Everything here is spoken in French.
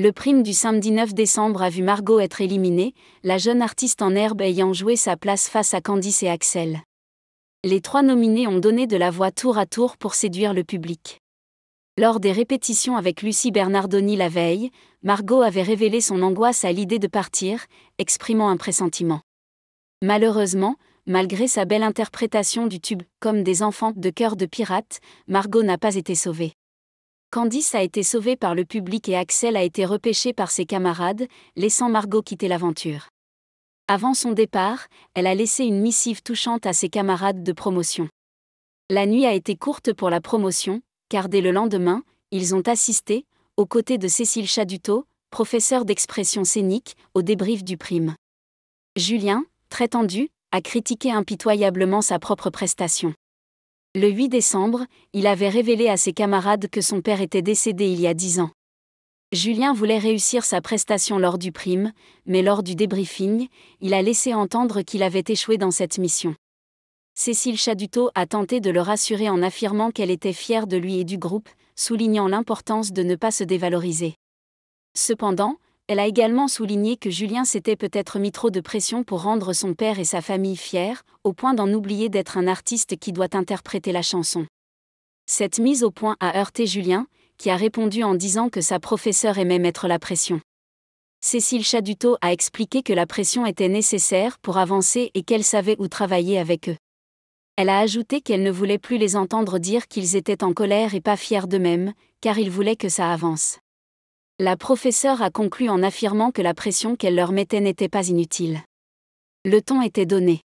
Le prime du samedi 9 décembre a vu Margot être éliminée, la jeune artiste en herbe ayant joué sa place face à Candice et Axel. Les trois nominés ont donné de la voix tour à tour pour séduire le public. Lors des répétitions avec Lucie Bernardoni la veille, Margot avait révélé son angoisse à l'idée de partir, exprimant un pressentiment. Malheureusement, malgré sa belle interprétation du tube Comme des enfants de cœur de pirate, Margot n'a pas été sauvée. Candice a été sauvée par le public et Axel a été repêché par ses camarades, laissant Margot quitter l'aventure. Avant son départ, elle a laissé une missive touchante à ses camarades de promotion. La nuit a été courte pour la promotion, car dès le lendemain, ils ont assisté, aux côtés de Cécile Chaduteau, professeur d'expression scénique, au débrief du prime. Julien, très tendu, a critiqué impitoyablement sa propre prestation. Le 8 décembre, il avait révélé à ses camarades que son père était décédé il y a dix ans. Julien voulait réussir sa prestation lors du prime, mais lors du débriefing, il a laissé entendre qu'il avait échoué dans cette mission. Cécile Chaduteau a tenté de le rassurer en affirmant qu'elle était fière de lui et du groupe, soulignant l'importance de ne pas se dévaloriser. Cependant, elle a également souligné que Julien s'était peut-être mis trop de pression pour rendre son père et sa famille fiers, au point d'en oublier d'être un artiste qui doit interpréter la chanson. Cette mise au point a heurté Julien, qui a répondu en disant que sa professeure aimait mettre la pression. Cécile Chaduto a expliqué que la pression était nécessaire pour avancer et qu'elle savait où travailler avec eux. Elle a ajouté qu'elle ne voulait plus les entendre dire qu'ils étaient en colère et pas fiers d'eux-mêmes, car ils voulaient que ça avance. La professeure a conclu en affirmant que la pression qu'elle leur mettait n'était pas inutile. Le temps était donné.